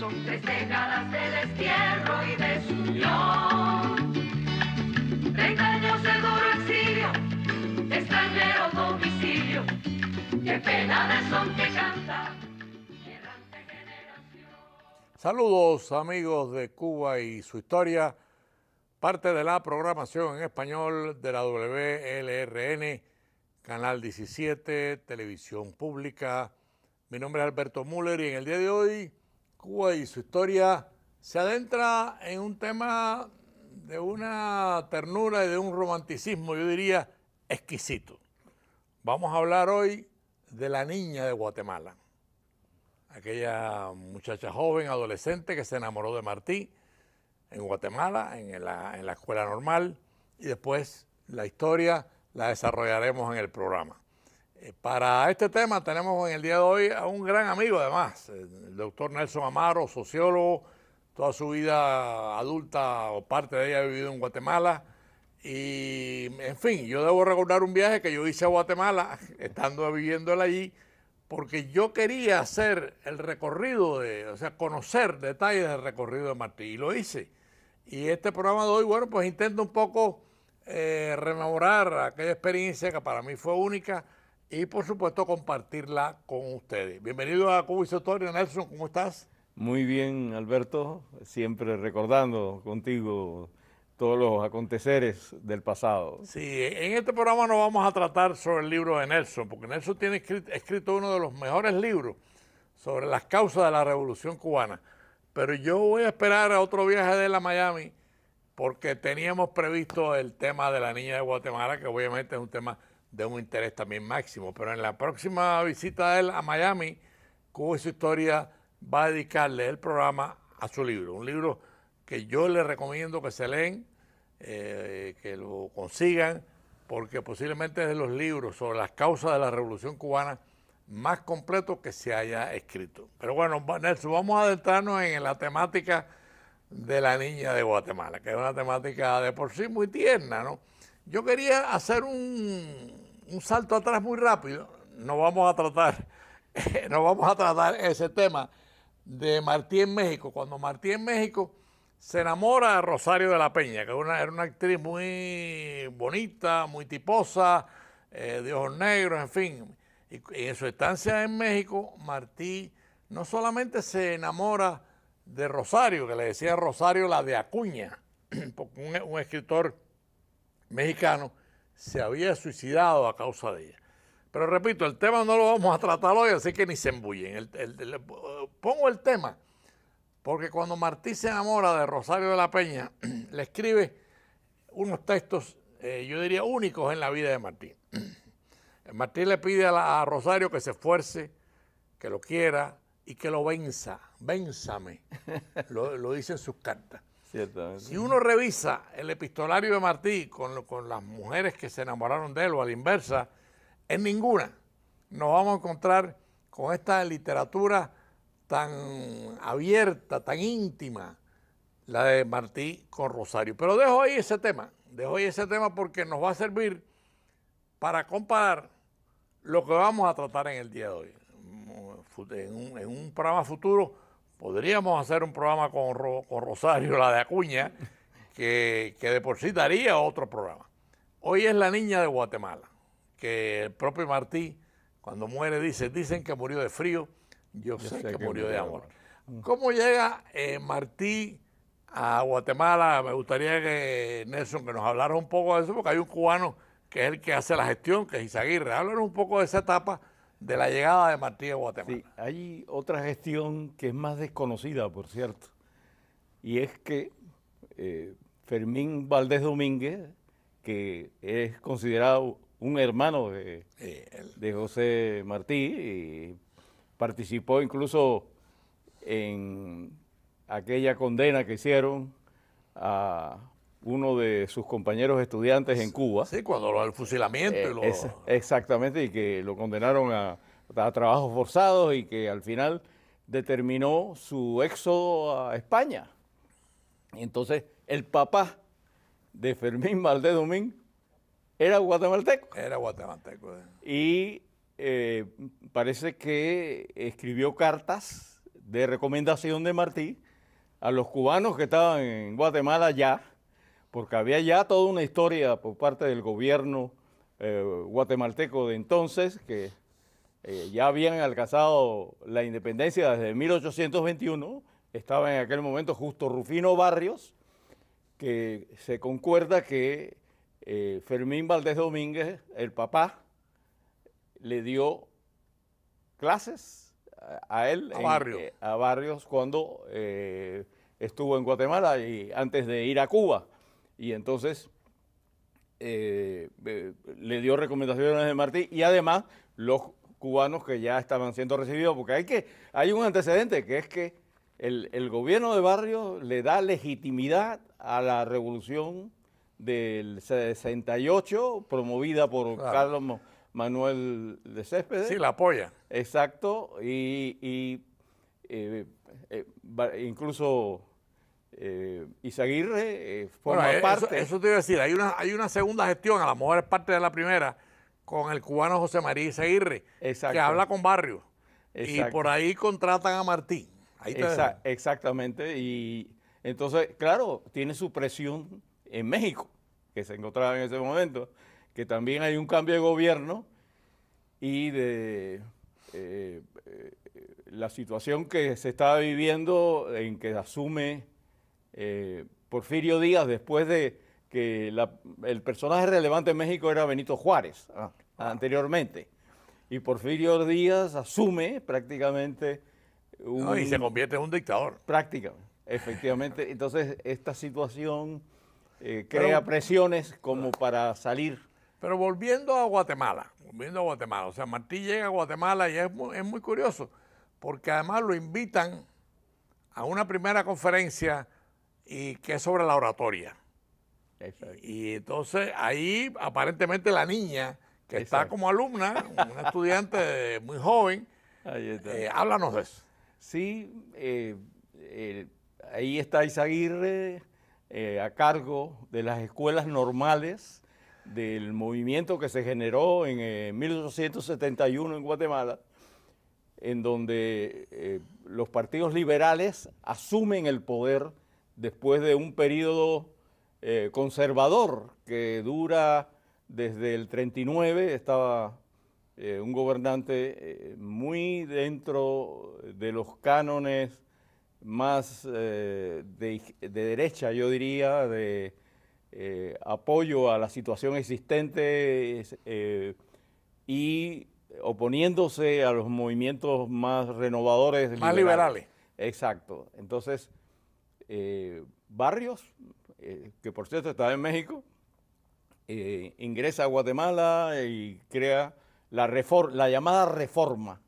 son tres décadas de destierro y desunión. Treinta años de duro exilio, extranjero domicilio, qué pena son que canta. Saludos amigos de Cuba y su historia, parte de la programación en español de la WLRN, Canal 17, Televisión Pública. Mi nombre es Alberto Müller y en el día de hoy Cuba y su historia se adentra en un tema de una ternura y de un romanticismo, yo diría, exquisito. Vamos a hablar hoy de la niña de Guatemala, aquella muchacha joven, adolescente que se enamoró de Martí en Guatemala, en la, en la escuela normal, y después la historia la desarrollaremos en el programa. Eh, para este tema tenemos en el día de hoy a un gran amigo además, eh, el doctor Nelson Amaro, sociólogo, toda su vida adulta o parte de ella ha vivido en Guatemala. Y en fin, yo debo recordar un viaje que yo hice a Guatemala, estando viviendo allí, porque yo quería hacer el recorrido, de, o sea, conocer detalles del recorrido de Martí, y lo hice. Y este programa de hoy, bueno, pues intento un poco eh, rememorar aquella experiencia que para mí fue única y por supuesto compartirla con ustedes. Bienvenido a Cuba Sotorio. Nelson, ¿cómo estás? Muy bien, Alberto, siempre recordando contigo todos los aconteceres del pasado. Sí, en este programa no vamos a tratar sobre el libro de Nelson, porque Nelson tiene escrito, escrito uno de los mejores libros sobre las causas de la Revolución Cubana. Pero yo voy a esperar a otro viaje de la Miami, porque teníamos previsto el tema de la niña de Guatemala, que obviamente es un tema de un interés también máximo. Pero en la próxima visita de él a Miami, Cuba y su historia va a dedicarle el programa a su libro. Un libro que yo le recomiendo que se leen, eh, que lo consigan, porque posiblemente es de los libros sobre las causas de la Revolución Cubana más completo que se haya escrito. Pero bueno, Nelson, vamos a adentrarnos en la temática de la niña de Guatemala, que es una temática de por sí muy tierna, ¿no? Yo quería hacer un, un salto atrás muy rápido. No vamos a tratar, no vamos a tratar ese tema de Martí en México. Cuando Martí en México se enamora de Rosario de la Peña, que era una actriz muy bonita, muy tiposa, eh, de ojos negros, en fin. Y, en su estancia en México, Martí no solamente se enamora de Rosario, que le decía Rosario la de Acuña, un escritor mexicano, se había suicidado a causa de ella. Pero repito, el tema no lo vamos a tratar hoy, así que ni se embullen. pongo el tema, porque cuando Martí se enamora de Rosario de la Peña, le escribe unos textos, eh, yo diría, únicos en la vida de Martín. Martí le pide a, Rosario que se esfuerce, que lo quiera y que lo venza. Vénzame, lo, lo dice en sus cartas. Si uno revisa el epistolario de Martí con, las mujeres que se enamoraron de él o a la inversa, en ninguna nos vamos a encontrar con esta literatura tan abierta, tan íntima, la de Martí con Rosario. Pero dejo ahí ese tema, dejo ahí ese tema porque nos va a servir para comparar lo que vamos a tratar en el día de hoy. en un programa futuro Podríamos hacer un programa con, Rosario, la de Acuña, que, de por sí daría otro programa. Hoy es la niña de Guatemala, que el propio Martí, cuando muere, dice, dicen que murió de frío, yo, sé, que, murió de amor. ¿Cómo llega eh, Martí a Guatemala? Me gustaría que Nelson, que nos hablara un poco de eso, porque hay un cubano que es el que hace la gestión, que es Isaguirre. Háblanos un poco de esa etapa de la llegada de Martí de Guatemala. Sí, hay otra gestión que es más desconocida, por cierto, y es que eh, Fermín Valdés Domínguez, que es considerado un hermano de, de José Martí, y participó incluso en aquella condena que hicieron a uno de sus compañeros estudiantes en Cuba. Sí, cuando el fusilamiento. Eh, lo... exactamente, y que lo condenaron a, trabajos forzados y que al final determinó su éxodo a España. Entonces, el papá de Fermín Valdés Domín era guatemalteco. Era guatemalteco. Eh. Y eh, parece que escribió cartas de recomendación de Martí a los cubanos que estaban en Guatemala ya porque había ya toda una historia por parte del gobierno eh, guatemalteco de entonces, que eh, ya habían alcanzado la independencia desde 1821, estaba en aquel momento justo Rufino Barrios, que se concuerda que eh, Fermín Valdés Domínguez, el papá, le dio clases a, él, a Barrios, cuando estuvo en Guatemala y antes de ir a Cuba. Y entonces eh, eh, le dio recomendaciones de Martí y además los cubanos que ya estaban siendo recibidos, porque hay, que, hay un antecedente que es que el, gobierno de barrio le da legitimidad a la revolución del 68 promovida por Carlos Manuel de Céspedes. Sí, la apoya. Exacto, y, eh, incluso y eh, Isaguirre eh, forma eh, parte. Eso, te iba a decir, hay una, hay una segunda gestión, a lo mejor es parte de la primera, con el cubano José María Isaguirre, que habla con Barrio. Y por ahí contratan a Martín. exactamente. Y entonces, claro, tiene su presión en México, que se encontraba en ese momento, que también hay un cambio de gobierno y de la situación que se estaba viviendo en que asume eh, Porfirio Díaz, después de que el personaje relevante en México era Benito Juárez ah. anteriormente. Y Porfirio Díaz asume prácticamente un, y se convierte en un dictador. Prácticamente, efectivamente. Entonces, esta situación eh, crea presiones como para salir. Pero volviendo a Guatemala, volviendo a Guatemala, o sea, Martí llega a Guatemala y es es muy curioso, porque además lo invitan a una primera conferencia y que es sobre la oratoria. Y entonces ahí aparentemente la niña, que está como alumna, una estudiante muy joven, eh, háblanos de eso. Sí, eh, eh, ahí está Isaguirre a cargo de las escuelas normales del movimiento que se generó en 1871 en Guatemala, en donde los partidos liberales asumen el poder después de un periodo eh, conservador que dura desde el 39, estaba eh, un gobernante eh, muy dentro de los cánones más de, derecha, yo diría, de apoyo a la situación existente y oponiéndose a los movimientos más renovadores. Más liberales. liberales. Exacto. Entonces, eh, barrios, eh, que por cierto estaba en México, eh, ingresa a Guatemala y crea la, la llamada reforma,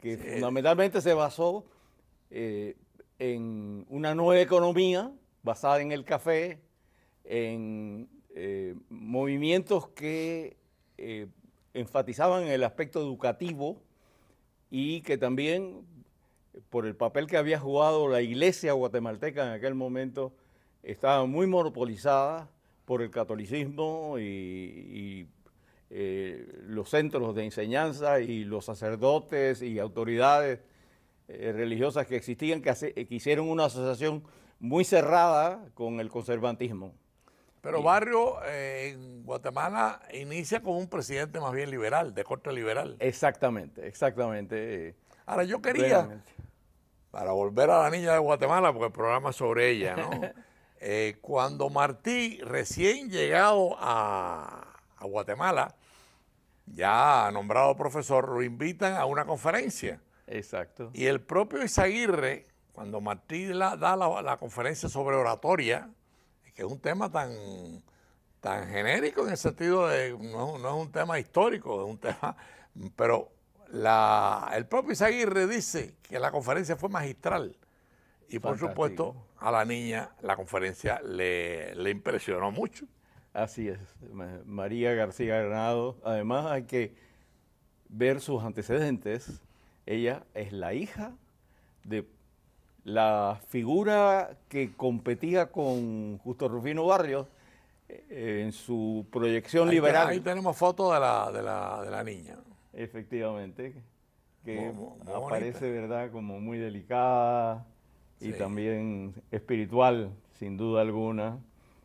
que fundamentalmente se basó en una nueva economía basada en el café, en movimientos que enfatizaban el aspecto educativo y que también por el papel que había jugado la iglesia guatemalteca en aquel momento, estaba muy monopolizada por el catolicismo y, eh, los centros de enseñanza y los sacerdotes y autoridades eh, religiosas que existían, que, hicieron una asociación muy cerrada con el conservantismo. Pero Barrio eh, en Guatemala inicia con un presidente más bien liberal, de corte liberal. Exactamente, exactamente. Ahora, yo quería para volver a la niña de Guatemala, porque el programa es sobre ella, ¿no? Eh, cuando Martí, recién llegado a, Guatemala, ya nombrado profesor, lo invitan a una conferencia. Exacto. Y el propio Isaguirre, cuando Martí da la, conferencia sobre oratoria, que es un tema tan, tan genérico en el sentido de, no es un tema histórico, es un tema, pero la, el propio Isaguirre dice que la conferencia fue magistral. Y por supuesto, a la niña la conferencia le, impresionó mucho. Así es. María García Granado, además hay que ver sus antecedentes. Ella es la hija de la figura que competía con Justo Rufino Barrios eh, en su proyección liberal. ahí tenemos fotos de la, de la niña. Efectivamente, que aparece, ¿verdad?, como muy delicada y también espiritual, sin duda alguna,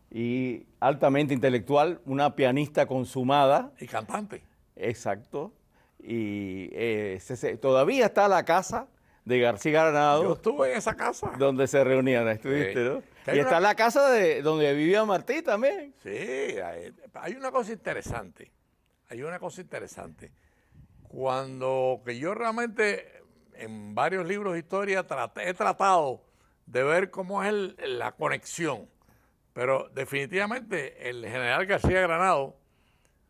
y altamente intelectual, una pianista consumada. Y cantante. Exacto. Y eh, todavía está la casa de García Granado. Yo estuve en esa casa. Donde se reunían, estuviste, Y está la casa de donde vivía Martí también. Sí, hay una cosa interesante. Hay una cosa interesante. Cuando que yo realmente en varios libros de historia he tratado de ver cómo es la conexión. Pero definitivamente el general García Granado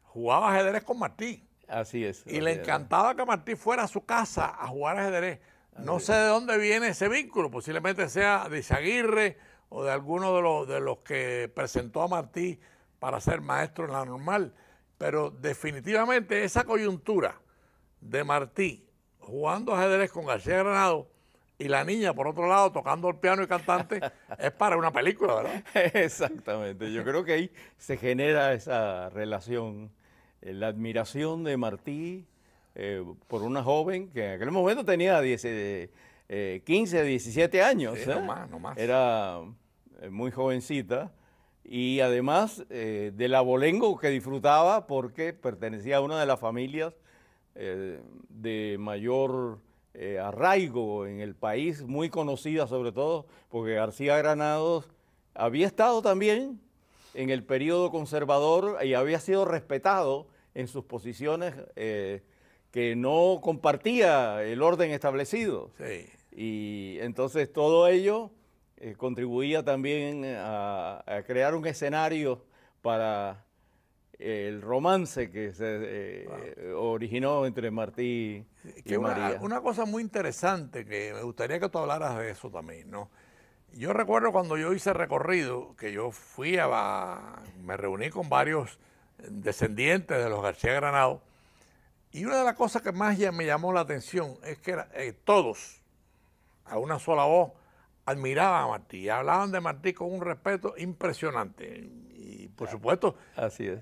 jugaba ajedrez con Martí. Así es. Y le encantaba que Martí fuera a su casa a jugar ajedrez. No sé de dónde viene ese vínculo, posiblemente sea de Isaguirre o de alguno los, de los que presentó a Martí para ser maestro en la normal, pero definitivamente esa coyuntura de Martí jugando ajedrez con García Granado y la niña, por otro lado, tocando el piano y cantante, es para una película, ¿verdad? Exactamente. Yo creo que ahí se genera esa relación, eh, la admiración de Martí eh, por una joven que en aquel momento tenía 15, 17 eh, años. Era muy jovencita y además del abolengo que disfrutaba porque pertenecía a una de las familias eh, de mayor eh, arraigo en el país, muy conocida sobre todo, porque García Granados había estado también en el periodo conservador y había sido respetado en sus posiciones eh, que no compartía el orden establecido. Y entonces todo ello contribuía también a, crear un escenario para el romance que se eh, originó entre Martí eh, y María. Ah, una cosa muy interesante que me gustaría que tú hablaras de eso también, ¿no? Yo recuerdo cuando yo hice recorrido, que yo fui a... me reuní con varios descendientes de los García Granado, y una de las cosas que más me llamó la atención es que eh, todos, a una sola voz, admiraban a Martí, hablaban de Martí con un respeto impresionante. Y por ah, supuesto, así es.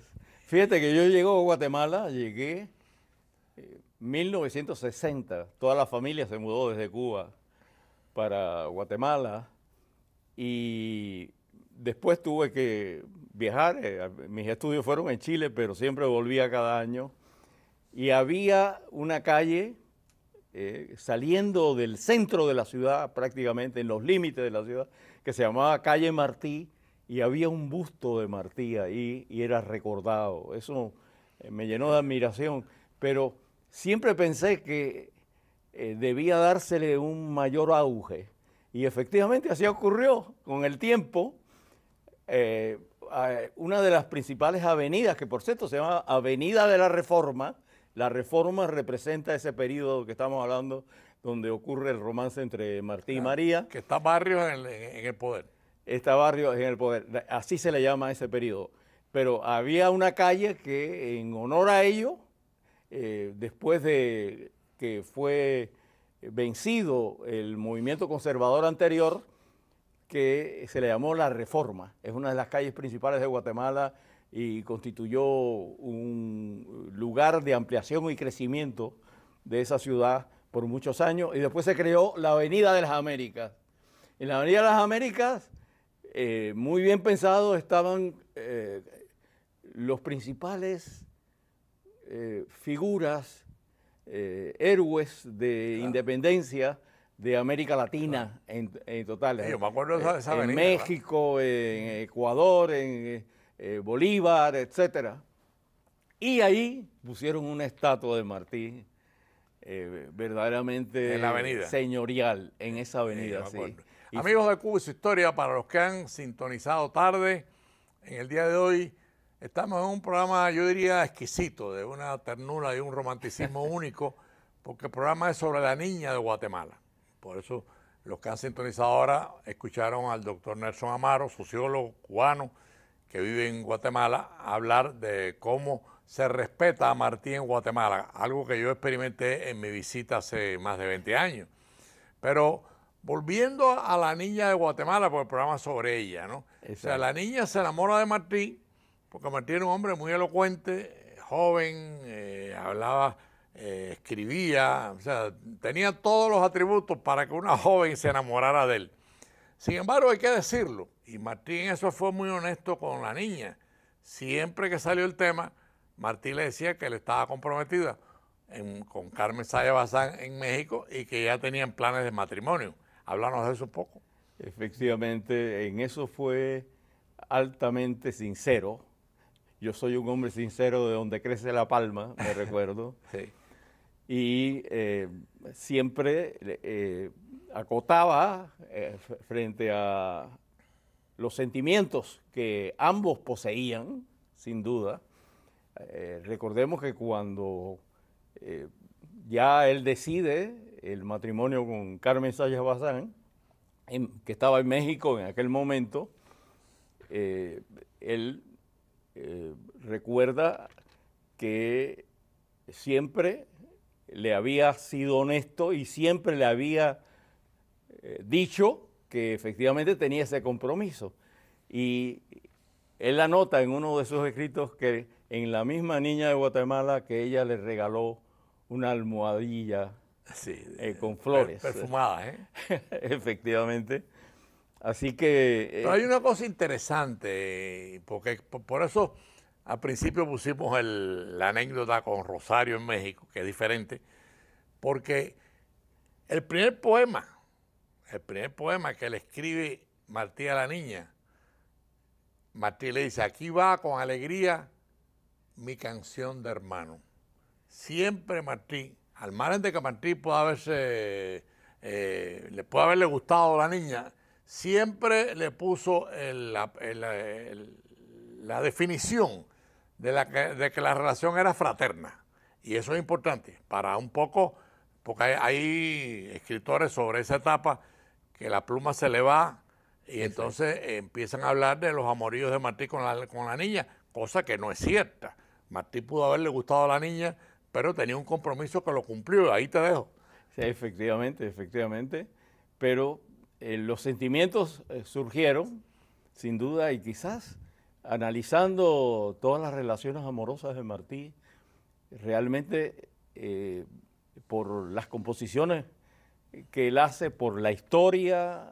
Fíjate que yo llego a Guatemala, llegué eh, en 1960, toda la familia se mudó desde Cuba para Guatemala y después tuve que viajar, eh, mis estudios fueron en Chile, pero siempre volvía cada año y había una calle eh, saliendo del centro de la ciudad, prácticamente en los límites de la ciudad, que se llamaba Calle Martí, y había un busto de Martí ahí y era recordado. Eso eh, me llenó de admiración, pero siempre pensé que eh, debía dársele un mayor auge y efectivamente así ocurrió con el tiempo. Eh, una de las principales avenidas, que por cierto se llama Avenida de la Reforma, la Reforma representa ese periodo que estamos hablando donde ocurre el romance entre Martí y María. Que está Barrios en el poder. Este barrio en el poder. Así se le llama ese periodo. Pero había una calle que en honor a ello, eh, después de que fue vencido el movimiento conservador anterior, que se le llamó La Reforma. Es una de las calles principales de Guatemala y constituyó un lugar de ampliación y crecimiento de esa ciudad por muchos años. Y después se creó la Avenida de las Américas. En la Avenida de las Américas eh, muy bien pensado estaban eh, los principales eh, figuras, héroes de independencia de América Latina en, total. yo me acuerdo esa, en México, en Ecuador, en Bolívar, etc. Y ahí pusieron una estatua de Martín verdaderamente señorial en esa avenida. Amigos de Cuba y su historia, para los que han sintonizado tarde, en el día de hoy estamos en un programa, yo diría, exquisito, de una ternura y un romanticismo único, porque el programa es sobre la niña de Guatemala. Por eso los que han sintonizado ahora escucharon al doctor Nelson Amaro, sociólogo cubano que vive en Guatemala, hablar de cómo se respeta a Martí en Guatemala, algo que yo experimenté en mi visita hace más de 20 años. Pero Volviendo a la niña de Guatemala, por el programa sobre ella, ¿no? O sea, la niña se enamora de Martí, porque Martí era un hombre muy elocuente, joven, eh, hablaba, eh, escribía, o sea, tenía todos los atributos para que una joven se enamorara de él. Sin embargo, hay que decirlo, y Martín en eso fue muy honesto con la niña. Siempre que salió el tema, Martí le decía que él estaba comprometida con Carmen Sayabazán en México y que ya tenían planes de matrimonio. Háblanos de eso un poco. Efectivamente, en eso fue altamente sincero. Yo soy un hombre sincero de donde crece la palma, me recuerdo. Sí. Y eh, siempre eh, acotaba eh, frente a los sentimientos que ambos poseían, sin duda. recordemos que cuando ya él decide el matrimonio con Carmen Sayas Bazán, que estaba en México en aquel momento, eh, él eh, recuerda que siempre le había sido honesto y siempre le había eh, dicho que efectivamente tenía ese compromiso. Y él anota en uno de sus escritos que en la misma niña de Guatemala que ella le regaló una almohadilla eh, con eh, flores. Perfumadas, ¿eh? Efectivamente. Así que... hay una cosa interesante, porque por eso al principio pusimos la anécdota con Rosario en México, que es diferente, porque el primer poema, el primer poema que le escribe Martí a la niña, Martí le dice, aquí va con alegría mi canción de hermano. Siempre Martí al margen de que a Martí haberse, eh, le puede haberle gustado a la niña, siempre le puso la, definición de, que, la relación era fraterna. Y eso es importante para un poco, porque hay, escritores sobre esa etapa que la pluma se le va y entonces empiezan a hablar de los amoríos de Martí con la, con la niña, cosa que no es cierta. Martí pudo haberle gustado a la niña, pero tenía un compromiso que lo cumplió, ahí te dejo. efectivamente, efectivamente, pero eh, los sentimientos eh, surgieron, sin duda, y quizás analizando todas las relaciones amorosas de Martí, realmente eh, por las composiciones que él hace, por la historia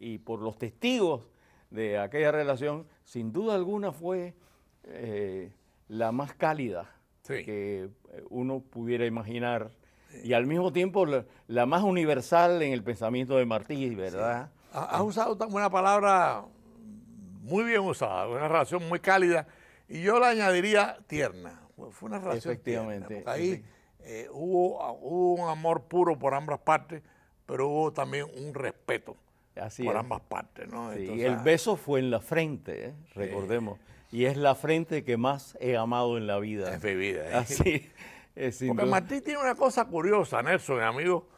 y por los testigos de aquella relación, sin duda alguna fue la más cálida que eh, uno pudiera imaginar. Y al mismo tiempo la, más universal en el pensamiento de Martí, ¿verdad? Has usado una palabra muy bien usada, una relación muy cálida, y yo la añadiría tierna. Fue una relación Efectivamente. ahí eh, hubo, un amor puro por ambas partes, pero hubo también un respeto. por ambas partes, Y el ah, beso fue en la frente, ¿eh? recordemos y es la frente que más he amado en la vida. Es mi vida. ¿eh? Así Porque Martí tiene una cosa curiosa, Nelson, amigo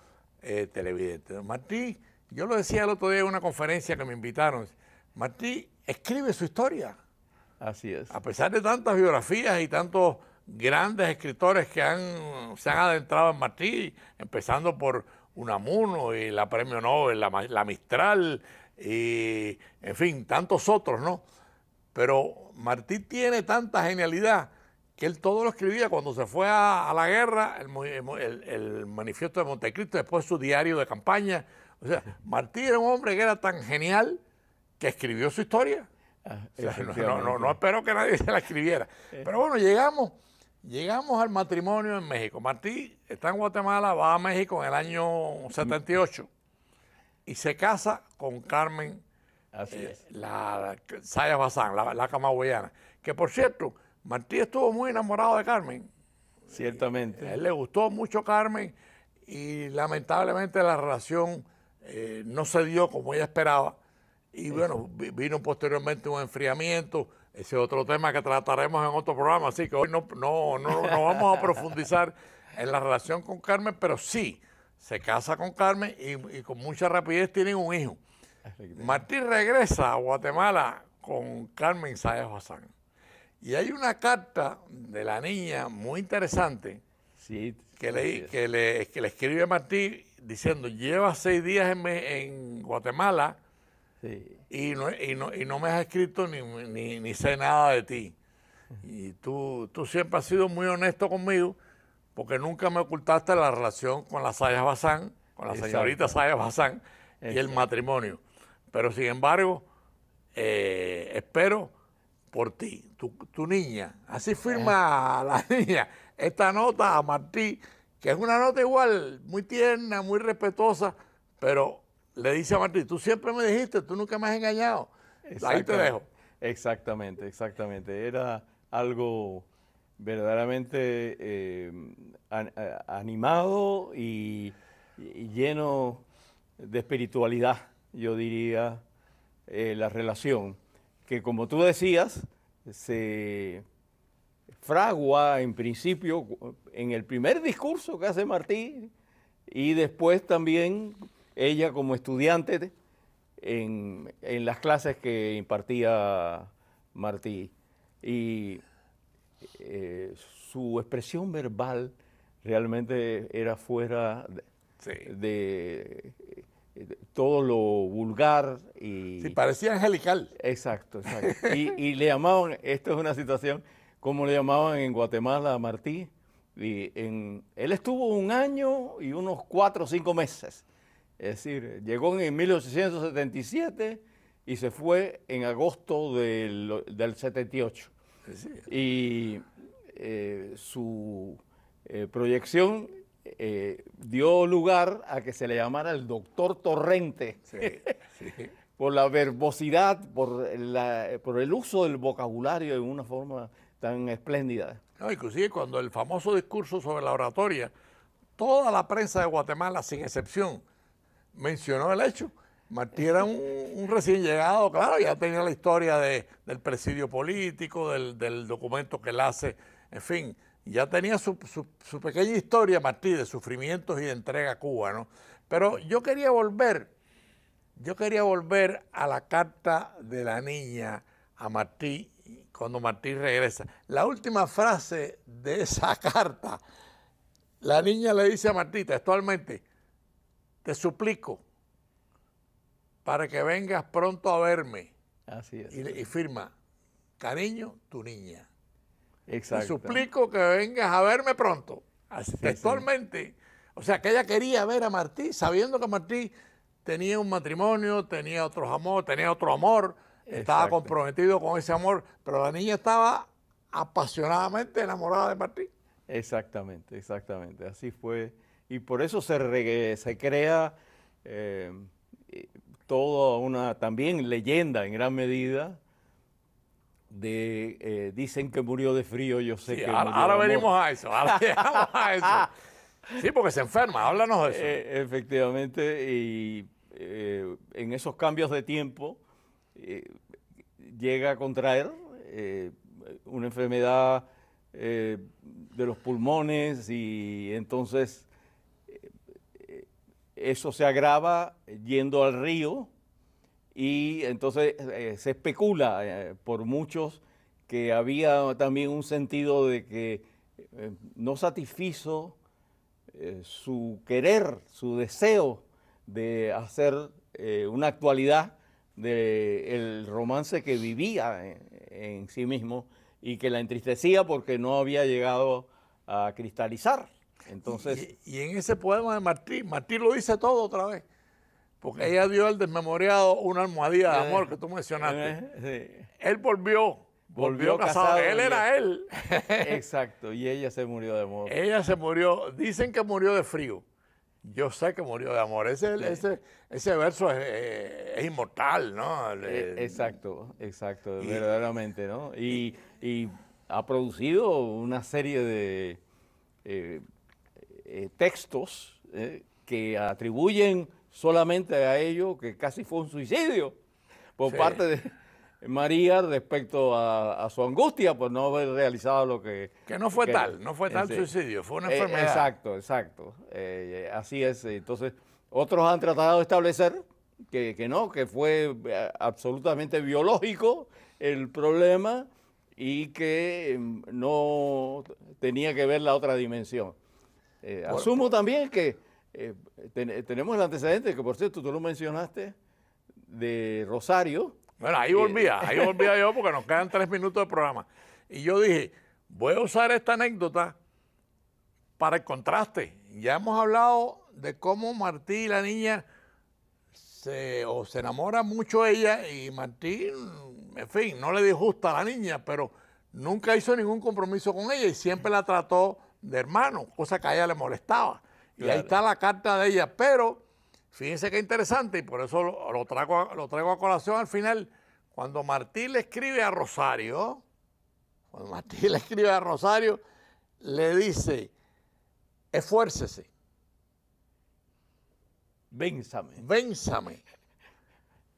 eh, televidente. Martí, yo lo decía el otro día en una conferencia que me invitaron, Martí escribe su historia. Así es. A pesar de tantas biografías y tantos grandes escritores que han, se han adentrado en Martí, empezando por Unamuno y la Premio Nobel, la, la Mistral y, en fin, tantos otros, ¿no? Pero Martí tiene tanta genialidad que él todo lo escribía cuando se fue a, la guerra, el, manifiesto de Montecristo, después su diario de campaña. O sea, Martí era un hombre que era tan genial que escribió su historia. Ah, no, esperó espero que nadie se la escribiera. Eh. Pero bueno, llegamos, llegamos al matrimonio en México. Martí está en Guatemala, va a México en el año 78 y se casa con Carmen Así eh, es. La Saya Bazán, la, la camagüeyana. Que por cierto, Martí estuvo muy enamorado de Carmen. Ciertamente. él le gustó mucho Carmen y lamentablemente la relación eh, no se dio como ella esperaba. Y bueno, vino posteriormente un enfriamiento. Ese es otro tema que trataremos en otro programa, así que hoy no, no, no, vamos a profundizar en la relación con Carmen, pero sí, se casa con Carmen y, y con mucha rapidez tienen un hijo. Martí regresa a Guatemala con Carmen Sayas Bazán. Y hay una carta de la niña muy interesante que, le, que, escribe a Martí diciendo, lleva seis días en, Guatemala y, no, y, no, me has escrito ni, sé nada de ti. Y tú, tú, siempre has sido muy honesto conmigo porque nunca me ocultaste la relación con la Sayas Bazán, con la señorita Sayas Bazán y el matrimonio. Pero sin embargo, eh, espero por ti, tu, niña. Así firma eh. la niña esta nota a Martí, que es una nota igual, muy tierna, muy respetuosa, pero le dice a Martí, tú siempre me dijiste, tú nunca me has engañado. Ahí te dejo. Exactamente, exactamente. Era algo verdaderamente eh, animado y lleno de espiritualidad yo diría, eh, la relación, que como tú decías, se fragua en principio en el primer discurso que hace Martí y después también ella como estudiante en, las clases que impartía Martí. Y eh, su expresión verbal realmente era fuera de eh, todo lo vulgar y... Sí, parecía angelical. Exacto, exacto. y, le llamaban, esto es una situación, como le llamaban en Guatemala a Martí, y en, él estuvo un año y unos cuatro o cinco meses. Es decir, llegó en 1877 y se fue en agosto del, 78. Y eh, su eh, proyección eh, dio lugar a que se le llamara el doctor Torrente. por la verbosidad, por, por el uso del vocabulario de una forma tan espléndida. inclusive cuando el famoso discurso sobre la oratoria, toda la prensa de Guatemala, sin excepción, mencionó el hecho. Martí era un, recién llegado, claro, ya tenía la historia del presidio político, del, del, documento que él hace, en fin, ya tenía su, pequeña historia, Martí, de sufrimientos y de entrega a Cuba, ¿no? Pero yo quería volver, yo quería volver a la carta de la niña a Martí cuando Martí regresa. La última frase de esa carta, la niña le dice a Martí textualmente, te suplico para que vengas pronto a verme. Así es. y firma, cariño, tu niña. Te suplico que vengas a verme pronto. sexualmente. O sea, que ella quería ver a Martí, sabiendo que Martí tenía un matrimonio, tenía otro amor, tenía otro amor, estaba comprometido con ese amor, pero la niña estaba apasionadamente enamorada de Martí. Exactamente, exactamente. Así fue. Y por eso se, se crea eh, eh, toda una también leyenda en gran medida de eh, dicen que murió de frío, yo sé que ahora, venimos a eso, ahora llegamos a eso. Sí, porque se enferma, háblanos de eso. Eh, efectivamente, y eh, en esos cambios de tiempo llega a contraer una enfermedad de los pulmones y entonces eso se agrava yendo al río y entonces eh, se especula eh, por muchos que había también un sentido de que eh, no satisfizo su querer, su deseo de hacer una actualidad del romance que vivía en, sí mismo y que la entristecía porque no había llegado a cristalizar. Entonces, y, en ese poema de Martí, Martí lo dice todo otra vez porque ella dio al desmemoriado una almohadilla de amor que tú mencionaste. Eh, él volvió, volvió, casado. Él era él. Exacto, y ella se murió de amor. Ella se murió, dicen que murió de frío. Yo sé que murió de amor. Ese, ese, ese verso es, eh, inmortal, ¿no? Eh, exacto, exacto, verdaderamente, ¿no? Y, ha producido una serie de textos que atribuyen solamente a ello, que casi fue un suicidio por parte de María respecto a, su angustia por no haber realizado lo que... Que no fue tal, no fue tal suicidio, fue una eh, enfermedad. exacto, exacto. Eh, eh, así es. Entonces, otros han tratado de establecer que, no, que fue absolutamente biológico el problema y que mm, no tenía que ver la otra dimensión. asumo también que eh, eh, tenemos el antecedente, que por cierto tú lo mencionaste, de Rosario. Bueno, ahí volvía, eh, ahí volvía yo porque nos quedan tres minutos de programa. Y yo dije, voy a usar esta anécdota para el contraste. Ya hemos hablado de cómo Martí y la niña se, o se enamora mucho ella y Martí, mm, en fin, no le dio disgusta a la niña, pero nunca hizo ningún compromiso con ella y siempre la trató de hermano, cosa que a ella le molestaba. Y ahí está la carta de ella. Pero, fíjense qué interesante, y por eso lo, traigo, lo traigo a colación al final. Cuando Martí le escribe a Rosario, cuando Martí le escribe a Rosario, le dice, esfuércese. vénzame, vénzame,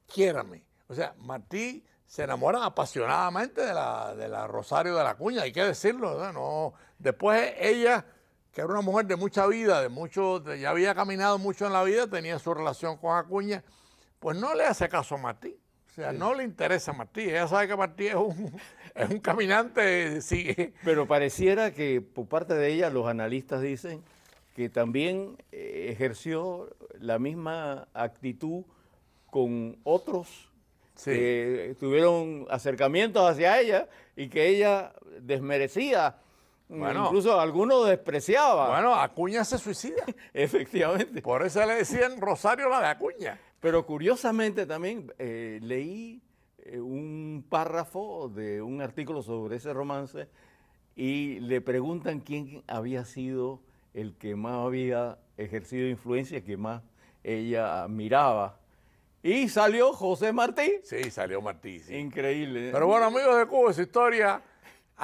Quiérame. O sea, Martí se enamora apasionadamente de la, de la Rosario de la Cuña, hay que decirlo. no. Después ella que era una mujer de mucha vida, de mucho, ya había caminado mucho en la vida, tenía su relación con Acuña, pues no le hace caso a Martí. O sea, no le interesa a Martí. Ella sabe que Martí es un, un caminante. Sigue. Pero pareciera que por parte de ella los analistas dicen que también eh, ejerció la misma actitud con otros que tuvieron acercamientos hacia ella y que ella desmerecía Incluso algunos despreciaban. Bueno, Acuña se suicida. Efectivamente. Por eso le decían Rosario la de Acuña. Pero curiosamente también eh, leí eh, un párrafo de un artículo sobre ese romance y le preguntan quién había sido el que más había ejercido influencia, que más ella miraba. Y salió José Martí. Sí, salió Martí. Increíble. ¿eh? Pero bueno, amigos de Cuba, esa historia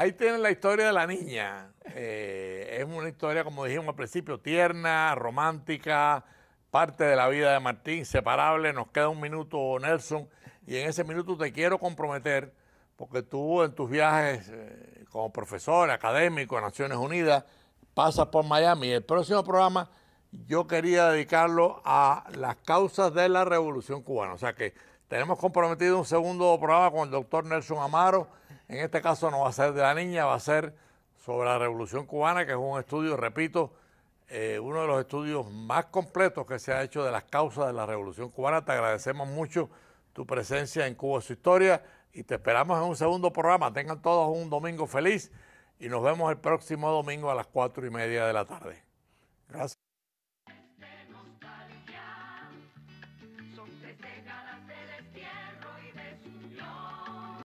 Ahí tienen la historia de la niña. Eh, es una historia, como dijimos al principio, tierna, romántica, parte de la vida de Martín, separable, Nos queda un minuto, Nelson, y en ese minuto te quiero comprometer, porque tú en tus viajes eh, como profesor, académico en Naciones Unidas, pasas por Miami. El próximo programa yo quería dedicarlo a las causas de la revolución cubana. O sea que tenemos comprometido un segundo programa con el doctor Nelson Amaro en este caso no va a ser de la niña, va a ser sobre la Revolución Cubana, que es un estudio, repito, eh, uno de los estudios más completos que se ha hecho de las causas de la Revolución Cubana. Te agradecemos mucho tu presencia en Cuba Su Historia y te esperamos en un segundo programa. Tengan todos un domingo feliz y nos vemos el próximo domingo a las cuatro y media de la tarde. Gracias.